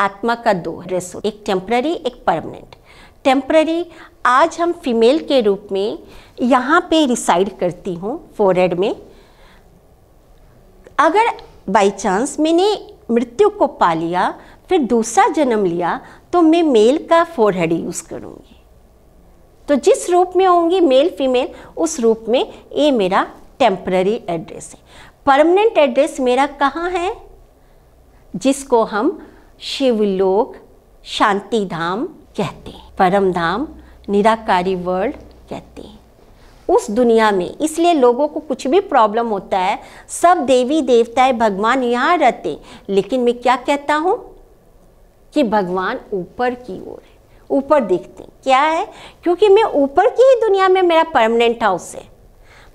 आत्मा का दो ड्रेस एक टेम्प्ररी एक परमानेंट टेम्प्ररी आज हम फीमेल के रूप में यहाँ पे रिसाइड करती हूँ फोरहेड में अगर बाई चांस मैंने मृत्यु को पा लिया फिर दूसरा जन्म लिया तो मैं मेल का फोरहेड यूज़ करूँगी तो जिस रूप में होंगी मेल फीमेल उस रूप में ये मेरा टेम्प्ररी एड्रेस है परमानेंट एड्रेस मेरा कहाँ है जिसको हम शिवलोक शांति धाम कहते हैं परम धाम निराकारी वर्ल्ड कहते हैं उस दुनिया में इसलिए लोगों को कुछ भी प्रॉब्लम होता है सब देवी देवताएं भगवान यहाँ रहते लेकिन मैं क्या कहता हूँ कि भगवान ऊपर की ओर है ऊपर देखते हैं क्या है क्योंकि मैं ऊपर की ही दुनिया में मेरा परमानेंट हाउस है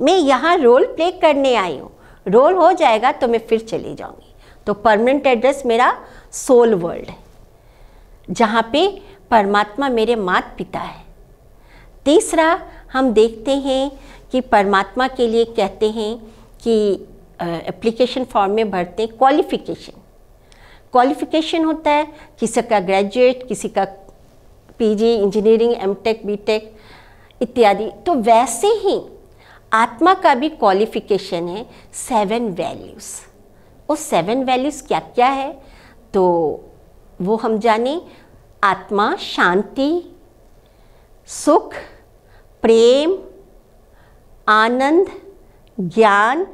मैं यहाँ रोल प्ले करने आई हूँ रोल हो जाएगा तो मैं फिर चली जाऊँगी तो परमानेंट एड्रेस मेरा सोल वर्ल्ड है जहाँ पे परमात्मा मेरे मात पिता है तीसरा हम देखते हैं कि परमात्मा के लिए कहते हैं कि एप्लीकेशन फॉर्म में भरते हैं क्वालिफिकेशन क्वालिफिकेशन होता है किसी का ग्रेजुएट किसी का पीजी इंजीनियरिंग एमटेक बीटेक इत्यादि तो वैसे ही आत्मा का भी क्वालिफिकेशन है सेवन वैल्यूज़ वो सेवन वैल्यूज़ क्या क्या है तो वो हम जाने आत्मा शांति सुख प्रेम आनंद ज्ञान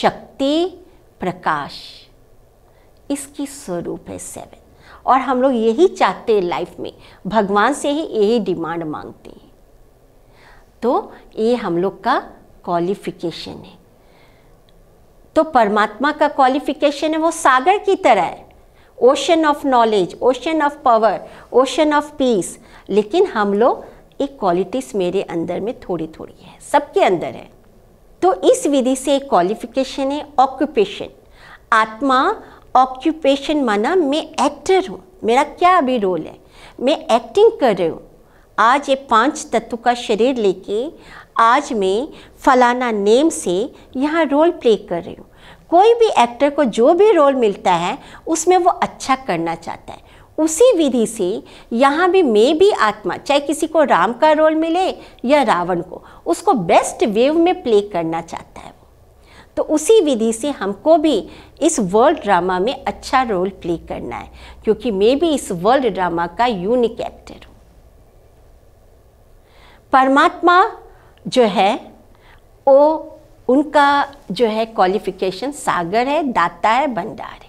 शक्ति प्रकाश इसकी स्वरूप है सेवन और हम लोग यही चाहते हैं लाइफ में भगवान से ही यही डिमांड मांगते हैं तो ये हम लोग का क्वालिफिकेशन है तो परमात्मा का क्वालिफिकेशन है वो सागर की तरह है ocean of knowledge ocean of power ocean of peace लेकिन हम लोग एक क्वालिटीज़ मेरे अंदर में थोड़ी थोड़ी है सबके अंदर है तो इस विधि से एक क्वालिफिकेशन है ऑक्यूपेशन आत्मा ऑक्यूपेशन माना मैं एक्टर हूँ मेरा क्या अभी रोल है मैं एक्टिंग कर रही हूँ आज ये पांच तत्व का शरीर लेके आज मैं फलाना नेम से यहाँ रोल प्ले कर रही हूँ कोई भी एक्टर को जो भी रोल मिलता है उसमें वो अच्छा करना चाहता है उसी विधि से यहाँ भी मैं भी आत्मा चाहे किसी को राम का रोल मिले या रावण को उसको बेस्ट वेव में प्ले करना चाहता है वो तो उसी विधि से हमको भी इस वर्ल्ड ड्रामा में अच्छा रोल प्ले करना है क्योंकि मैं भी इस वर्ल्ड ड्रामा का यूनिक एक्टर हूँ परमात्मा जो है वो उनका जो है क्वालिफिकेशन सागर है दाता है भंडार है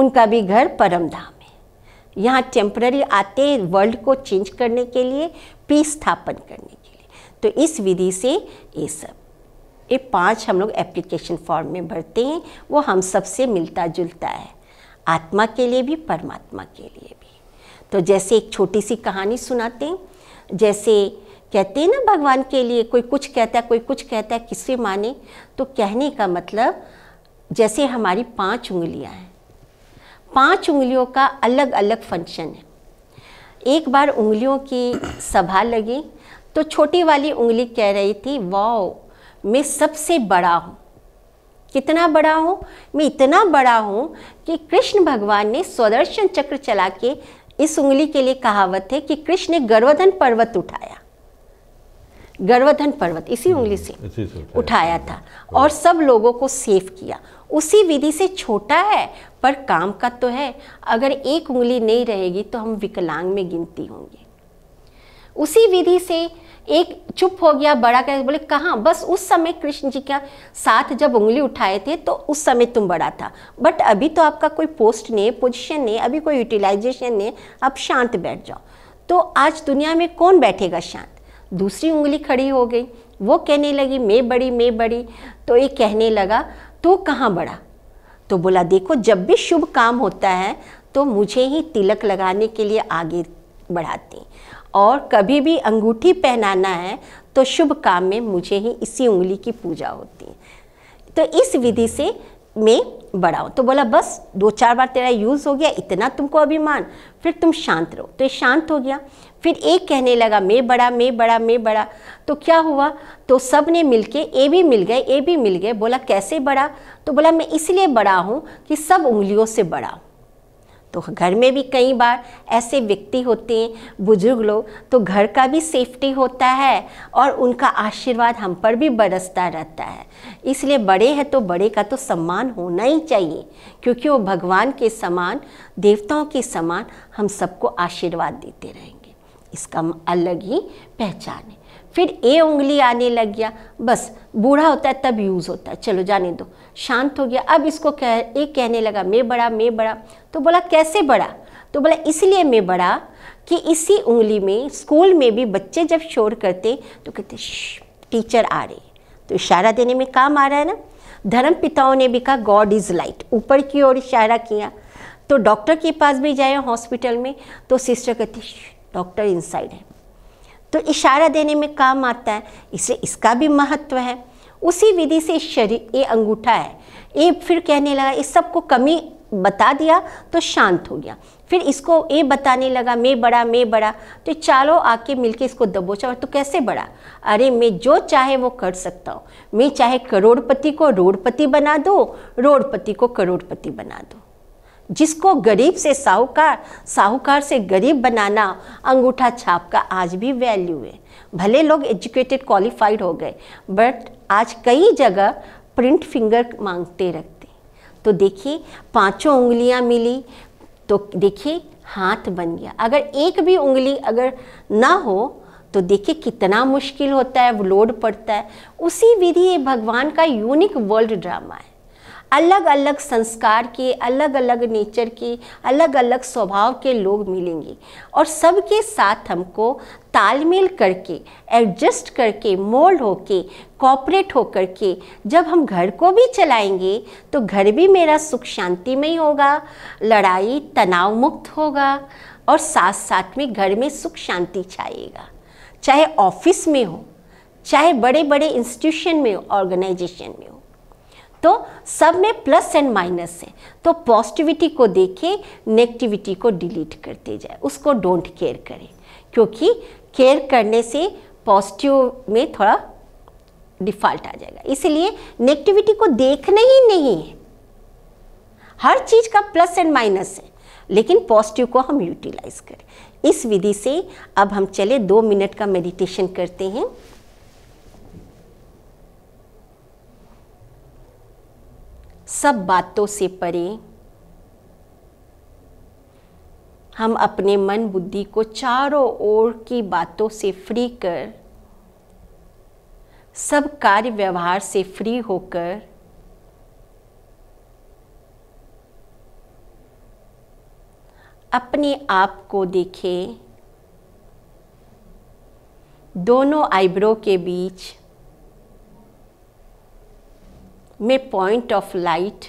उनका भी घर परमधाम है यहाँ टेम्प्ररी आते वर्ल्ड को चेंज करने के लिए पीस स्थापन करने के लिए तो इस विधि से ये सब ये पांच हम लोग एप्लीकेशन फॉर्म में भरते हैं वो हम सब से मिलता जुलता है आत्मा के लिए भी परमात्मा के लिए भी तो जैसे एक छोटी सी कहानी सुनाते हैं जैसे कहते हैं ना भगवान के लिए कोई कुछ कहता है कोई कुछ कहता है किसे माने तो कहने का मतलब जैसे हमारी पांच उंगलियां हैं पांच उंगलियों का अलग अलग फंक्शन है एक बार उंगलियों की सभा लगी तो छोटी वाली उंगली कह रही थी वाओ मैं सबसे बड़ा हूँ कितना बड़ा हूँ मैं इतना बड़ा हूँ कि कृष्ण भगवान ने स्वदर्शन चक्र चला के इस उंगली के लिए कहावत है कि कृष्ण ने गर्वधन पर्वत उठाया गर्वधन पर्वत इसी हम्म, उंगली से उठाया, था और हाँ। सब लोगों को सेव किया उसी विधि से छोटा है पर काम का तो है अगर एक उंगली नहीं रहेगी तो हम विकलांग में गिनती होंगे उसी विधि से एक चुप हो गया बड़ा कह बोले कहाँ बस उस समय कृष्ण जी का साथ जब उंगली उठाए थे तो उस समय तुम बड़ा था बट अभी तो आपका कोई पोस्ट नहीं पोजिशन नहीं अभी कोई यूटिलाइजेशन नहीं आप शांत बैठ जाओ तो आज दुनिया में कौन बैठेगा शांत दूसरी उंगली खड़ी हो गई वो कहने लगी मैं बड़ी मैं बड़ी तो ये कहने लगा तो कहाँ बड़ा तो बोला देखो जब भी शुभ काम होता है तो मुझे ही तिलक लगाने के लिए आगे बढ़ाती और कभी भी अंगूठी पहनाना है तो शुभ काम में मुझे ही इसी उंगली की पूजा होती है तो इस विधि से में बढ़ाओ तो बोला बस दो चार बार तेरा यूज़ हो गया इतना तुमको अभिमान फिर तुम शांत रहो तो ये शांत हो गया फिर एक कहने लगा मैं बड़ा मैं बड़ा मैं बड़ा तो क्या हुआ तो सब ने मिल के ए भी मिल गए ए भी मिल गए बोला कैसे बड़ा तो बोला मैं इसलिए बड़ा हूँ कि सब उंगलियों से बड़ा हूँ तो घर में भी कई बार ऐसे व्यक्ति होते हैं बुजुर्ग लोग तो घर का भी सेफ्टी होता है और उनका आशीर्वाद हम पर भी बरसता रहता है इसलिए बड़े हैं तो बड़े का तो सम्मान होना ही चाहिए क्योंकि वो भगवान के समान देवताओं के समान हम सबको आशीर्वाद देते रहेंगे इसका अलग ही पहचान है फिर ए उंगली आने लग गया बस बूढ़ा होता है तब यूज़ होता है चलो जाने दो शांत हो गया अब इसको कह ए कहने लगा मैं बड़ा मैं बड़ा तो बोला कैसे बड़ा तो बोला इसलिए मैं बड़ा कि इसी उंगली में स्कूल में भी बच्चे जब शोर करते तो कहते टीचर आ रहे तो इशारा देने में काम आ रहा है ना धर्म पिताओं ने भी कहा गॉड इज़ लाइट ऊपर की ओर इशारा किया तो डॉक्टर के पास भी जाए हॉस्पिटल में तो सिस्टर कहती डॉक्टर इनसाइड है तो इशारा देने में काम आता है इसलिए इसका भी महत्व है उसी विधि से शरीर ये अंगूठा है ये फिर कहने लगा इस सबको कमी बता दिया तो शांत हो गया फिर इसको ये बताने लगा मैं बड़ा मैं बड़ा तो चलो आके मिलके इसको दबोचा और तू कैसे बड़ा अरे मैं जो चाहे वो कर सकता हूँ मैं चाहे करोड़पति को रोडपति बना दो रोडपति को करोड़पति बना दो जिसको गरीब से साहूकार साहूकार से गरीब बनाना अंगूठा छाप का आज भी वैल्यू है भले लोग एजुकेटेड क्वालिफाइड हो गए बट आज कई जगह प्रिंट फिंगर मांगते रखते तो देखिए पांचों उंगलियां मिली तो देखिए हाथ बन गया अगर एक भी उंगली अगर ना हो तो देखिए कितना मुश्किल होता है वो लोड पड़ता है उसी विधि ये भगवान का यूनिक वर्ल्ड ड्रामा है अलग अलग संस्कार के अलग अलग नेचर के अलग अलग स्वभाव के लोग मिलेंगे और सबके साथ हमको तालमेल करके एडजस्ट करके मोल्ड होके कॉपरेट होकर के जब हम घर को भी चलाएंगे तो घर भी मेरा सुख शांति ही होगा लड़ाई तनाव मुक्त होगा और साथ साथ में घर में सुख शांति छाएगा चाहे ऑफिस में हो चाहे बड़े बड़े इंस्टीट्यूशन में हो ऑर्गेनाइजेशन में हो तो सब में प्लस एंड माइनस है तो पॉजिटिविटी को देखे नेगेटिविटी को डिलीट करते जाए उसको डोंट केयर करें क्योंकि केयर करने से पॉजिटिव में थोड़ा डिफ़ॉल्ट आ जाएगा इसलिए नेगेटिविटी को देखना ही नहीं है हर चीज़ का प्लस एंड माइनस है लेकिन पॉजिटिव को हम यूटिलाइज करें इस विधि से अब हम चले दो मिनट का मेडिटेशन करते हैं सब बातों से परे हम अपने मन बुद्धि को चारों ओर की बातों से फ्री कर सब कार्य व्यवहार से फ्री होकर अपने आप को देखें दोनों आइब्रो के बीच मैं पॉइंट ऑफ लाइट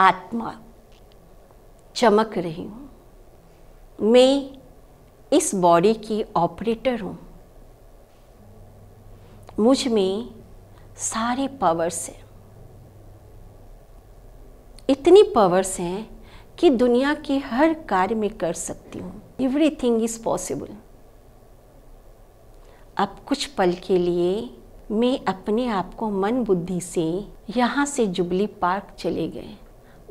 आत्मा चमक रही हूँ मैं इस बॉडी की ऑपरेटर हूँ मुझ में सारे पावर्स हैं इतनी पावर्स हैं कि दुनिया के हर कार्य में कर सकती हूँ एवरी थिंग इज़ पॉसिबल अब कुछ पल के लिए मैं अपने आप को मन बुद्धि से यहाँ से जुबली पार्क चले गए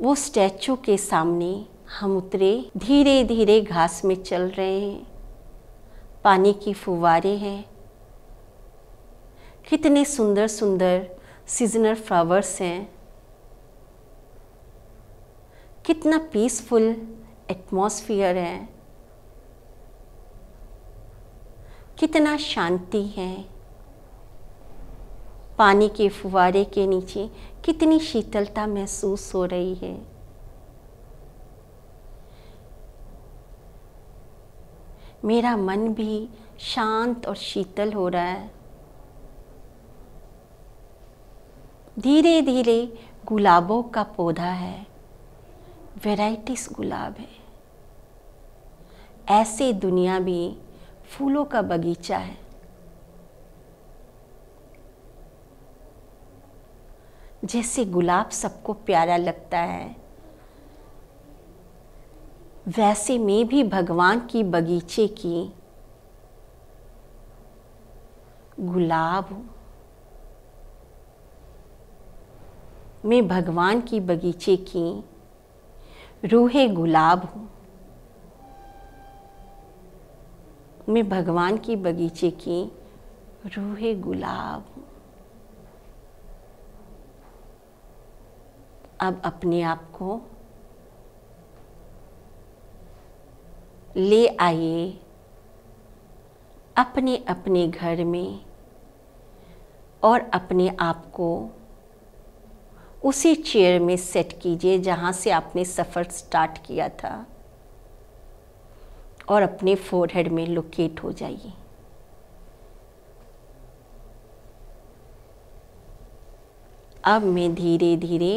वो स्टैचू के सामने हम उतरे धीरे धीरे घास में चल रहे हैं पानी की फुवारे हैं कितने सुंदर सुंदर सीजनल फ्लावर्स हैं कितना पीसफुल एटमॉस्फियर है कितना शांति है पानी के फुवारे के नीचे कितनी शीतलता महसूस हो रही है मेरा मन भी शांत और शीतल हो रहा है धीरे धीरे गुलाबों का पौधा है वेराइटीज गुलाब है ऐसे दुनिया भी फूलों का बगीचा है जैसे गुलाब सबको प्यारा लगता है वैसे मैं भी भगवान की बगीचे की गुलाब हूँ मैं भगवान की बगीचे की रूहे गुलाब हूँ मैं भगवान की बगीचे की रूहे गुलाब हूँ अब अपने आप को ले आइए अपने अपने घर में और अपने आप को उसी चेयर में सेट कीजिए जहाँ से आपने सफ़र स्टार्ट किया था और अपने फोरहेड में लोकेट हो जाइए अब मैं धीरे धीरे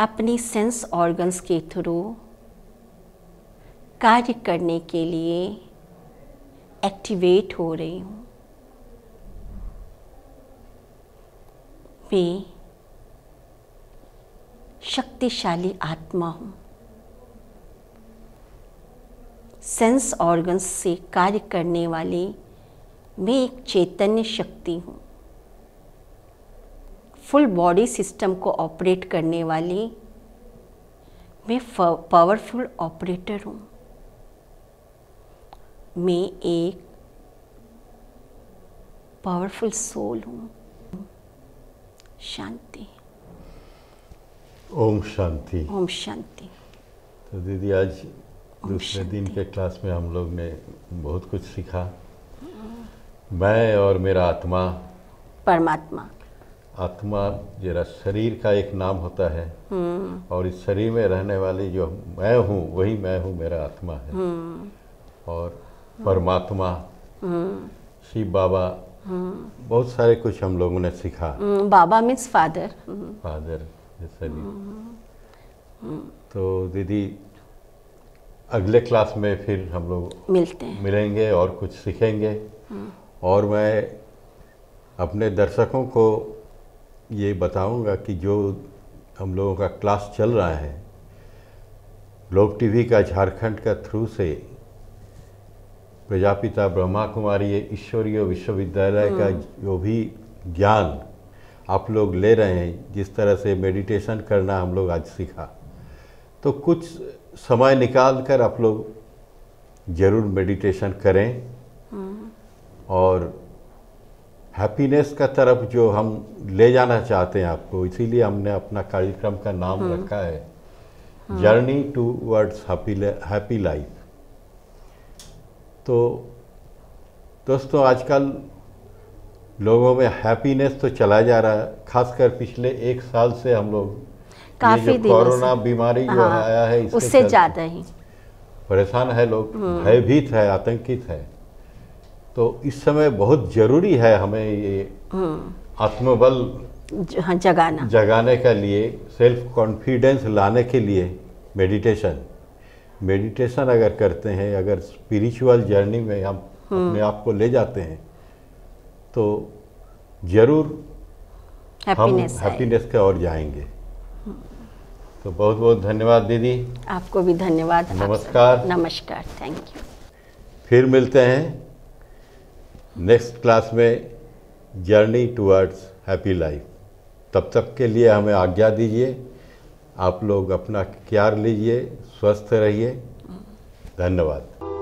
अपने सेंस ऑर्गन्स के थ्रू कार्य करने के लिए एक्टिवेट हो रही हूँ मैं शक्तिशाली आत्मा हूँ सेंस ऑर्गन्स से कार्य करने वाली मैं एक चैतन्य शक्ति हूँ फुल बॉडी सिस्टम को ऑपरेट करने वाली मैं पावरफुल ऑपरेटर हूँ मैं एक पावरफुल सोल हूँ शांति ओम शांति ओम शांति तो दीदी आज दूसरे दिन के क्लास में हम लोग ने बहुत कुछ सीखा मैं और मेरा आत्मा परमात्मा आत्मा जरा शरीर का एक नाम होता है हम्म। और इस शरीर में रहने वाली जो मैं हूँ वही मैं हूँ मेरा आत्मा है हम्म। और परमात्मा हम्म। शिव बाबा बहुत सारे कुछ हम लोगों ने सीखा बाबा मीन्स फादर फादर शरीर तो दीदी अगले क्लास में फिर हम लोग मिलते हैं मिलेंगे और कुछ सीखेंगे और मैं अपने दर्शकों को ये बताऊंगा कि जो हम लोगों का क्लास चल रहा है ग्लोब टीवी का झारखंड का थ्रू से प्रजापिता ब्रह्मा कुमारी ईश्वरीय विश्वविद्यालय का हम्म। जो भी ज्ञान आप लोग ले रहे हैं जिस तरह से मेडिटेशन करना हम लोग आज सीखा तो कुछ समय निकाल कर आप लोग ज़रूर मेडिटेशन करें हम्म। और हैप्पीनेस का तरफ जो हम ले जाना चाहते हैं आपको इसीलिए हमने अपना कार्यक्रम का नाम हम्म। रखा है journey towards happy life तो दोस्तों आजकल लोगों में हैप्पीनेस तो चला जा रहा है खासकर पिछले एक साल से हम लोग काफी कोरोना बीमारी जो हाँ, आया है उससे ज़्यादा ही परेशान है लोग हम्म। भयभीत है आतंकित है तो इस समय बहुत जरूरी है हमें ये हाँ। आत्मबल हाँ, जगाना जगाने के लिए सेल्फ कॉन्फिडेंस लाने के लिए मेडिटेशन मेडिटेशन अगर करते हैं अगर स्पिरिचुअल जर्नी में हम हाँ। अपने आप को ले जाते हैं तो ज़रूर हम हैप्पीनेस के और जाएंगे तो बहुत बहुत धन्यवाद दीदी आपको भी धन्यवाद नमस्कार नमस्कार थैंक यू फिर मिलते हैं नेक्स्ट क्लास में जर्नी टुवर्ड्स हैप्पी लाइफ तब तक के लिए हमें आज्ञा दीजिए आप लोग अपना क्यार लीजिए स्वस्थ रहिए धन्यवाद